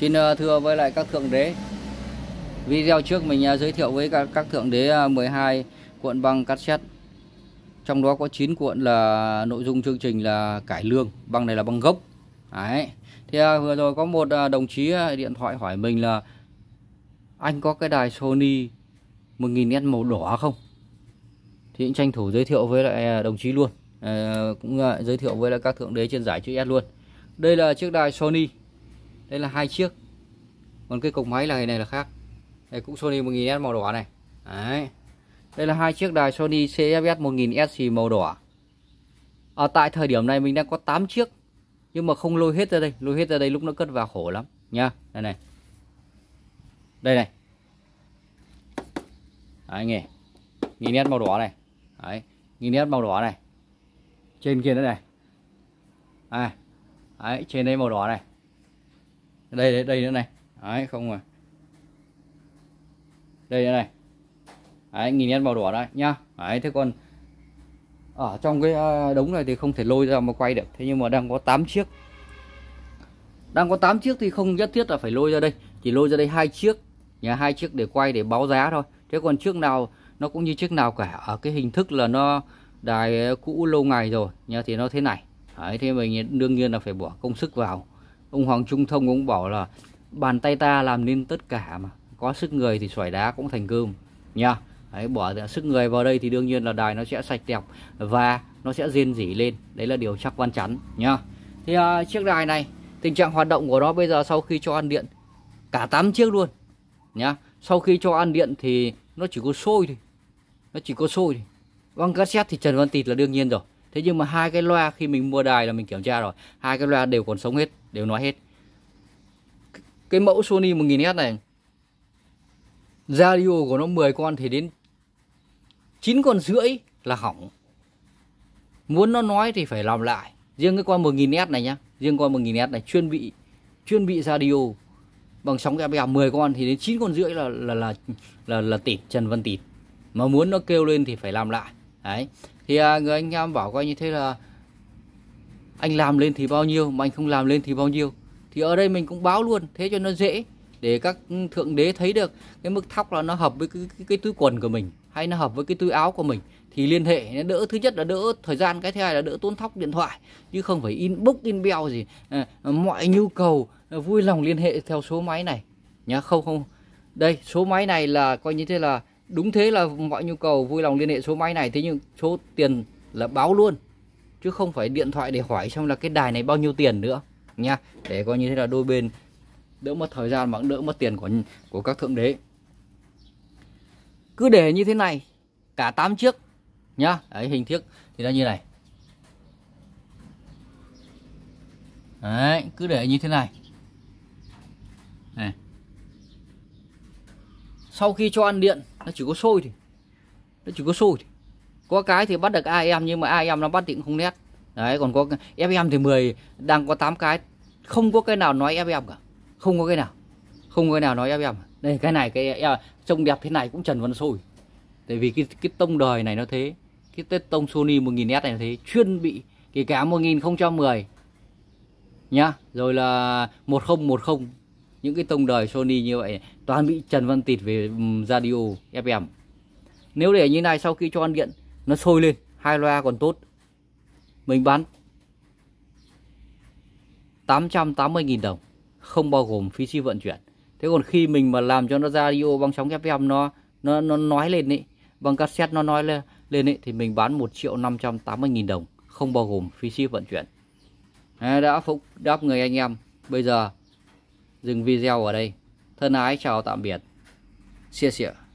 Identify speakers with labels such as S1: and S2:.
S1: Xin ờ, thưa với lại các thượng đế Video trước mình ờ, giới thiệu với các, các thượng đế 12 ờ, cuộn băng cassette Trong đó có 9 cuộn là nội dung chương trình là cải lương Băng này là băng gốc Đấy. Thì vừa rồi có một đồng chí điện thoại hỏi mình là Anh có cái đài Sony 1000S màu đỏ không? Thì cũng tranh thủ giới thiệu với lại đồng chí luôn à, Cũng giới thiệu với lại các thượng đế trên giải chữ S luôn Đây là chiếc đài Sony đây là hai chiếc còn cái cục máy là này là khác đây cũng Sony 1000S màu đỏ này đấy đây là hai chiếc đài Sony CFS 1000S xì màu đỏ à, tại thời điểm này mình đang có 8 chiếc nhưng mà không lôi hết ra đây lôi hết ra đây lúc nó cất vào khổ lắm nha đây này đây này đấy nghe nghìn nét màu đỏ này đấy nghìn nét màu đỏ này trên kia nữa này à, đấy trên đây màu đỏ này đây đây nữa này đấy không à đây nữa này đấy nghìn nét màu đỏ đấy nhá đấy thế còn ở trong cái ờ, đống này thì không thể lôi ra mà quay được thế nhưng mà đang có 8 chiếc đang có 8 chiếc thì không nhất thiết là phải lôi ra đây chỉ lôi ra đây hai chiếc nhà hai chiếc để quay để báo giá thôi thế còn chiếc nào nó cũng như chiếc nào cả ở cái hình thức là nó đài cũ lâu ngày rồi nha thì nó thế này Đấy, thế mình đương nhiên là phải bỏ công sức vào ông Hoàng Trung Thông cũng bảo là bàn tay ta làm nên tất cả mà có sức người thì xoài đá cũng thành cơm nha đấy, bỏ sức người vào đây thì đương nhiên là đài nó sẽ sạch đẹp và nó sẽ rên rỉ lên đấy là điều chắc quan chắn nhá thì à, chiếc đài này tình trạng hoạt động của nó bây giờ sau khi cho ăn điện cả 8 chiếc luôn nhá sau khi cho ăn điện thì nó chỉ có sôi thì nó chỉ có sôi thì băng cassette thì Trần Văn Tịt là đương nhiên rồi thế nhưng mà hai cái loa khi mình mua đài là mình kiểm tra rồi hai cái loa đều còn sống hết đều nói hết cái mẫu Sony 1000S này radio của nó 10 con thì đến 9 con rưỡi là hỏng muốn nó nói thì phải làm lại riêng cái con 1000S này nhá riêng con 1000S này chuyên bị chuyên bị radio bằng sóng FPA 10 con thì đến 9 con rưỡi là là là là, là tịt Trần Văn tịt mà muốn nó kêu lên thì phải làm lại đấy thì à, người anh em bảo coi như thế là anh làm lên thì bao nhiêu mà anh không làm lên thì bao nhiêu thì ở đây mình cũng báo luôn thế cho nó dễ để các ừ, thượng đế thấy được cái mức thóc là nó hợp với cái, cái, cái túi quần của mình hay nó hợp với cái túi áo của mình thì liên hệ nó đỡ thứ nhất là đỡ thời gian cái thứ hai là đỡ tốn thóc điện thoại chứ không phải in book in beo gì à, mọi nhu cầu ờ, vui lòng liên hệ theo số máy này nhá không không đây số máy này là coi như thế là đúng thế là mọi nhu cầu vui lòng liên hệ số máy này thế nhưng số tiền là báo luôn chứ không phải điện thoại để hỏi xem là cái đài này bao nhiêu tiền nữa nha để coi như thế là đôi bên đỡ mất thời gian mà cũng đỡ mất tiền của của các thượng đế cứ để như thế này cả 8 chiếc nhá đấy hình thức thì nó như này đấy cứ để như thế này này sau khi cho ăn điện nó chỉ có sôi thì nó chỉ có sôi thì có cái thì bắt được AM nhưng mà AM nó bắt thì cũng không nét đấy còn có FM thì 10 đang có 8 cái không có cái nào nói FM cả không có cái nào không có cái nào nói FM đây cái này cái à, trông đẹp thế này cũng Trần Văn Sôi tại vì cái cái tông đời này nó thế cái tết tông Sony 1000S này là thế chuyên bị kể cả 1010 nhá rồi là 1010 những cái tông đời Sony như vậy toàn bị Trần Văn Tịt về radio FM nếu để như này sau khi cho ăn điện nó sôi lên hai loa còn tốt mình bán 880.000 đồng không bao gồm phí chi vận chuyển thế còn khi mình mà làm cho nó ra radio băng sóng FM nó nó nó nói lên ấy bằng cassette nó nói lên lên ấy thì mình bán 1 triệu 580.000 đồng không bao gồm phí ship vận chuyển à, đã phục đáp người anh em bây giờ dừng video ở đây thân ái chào tạm biệt xia xịa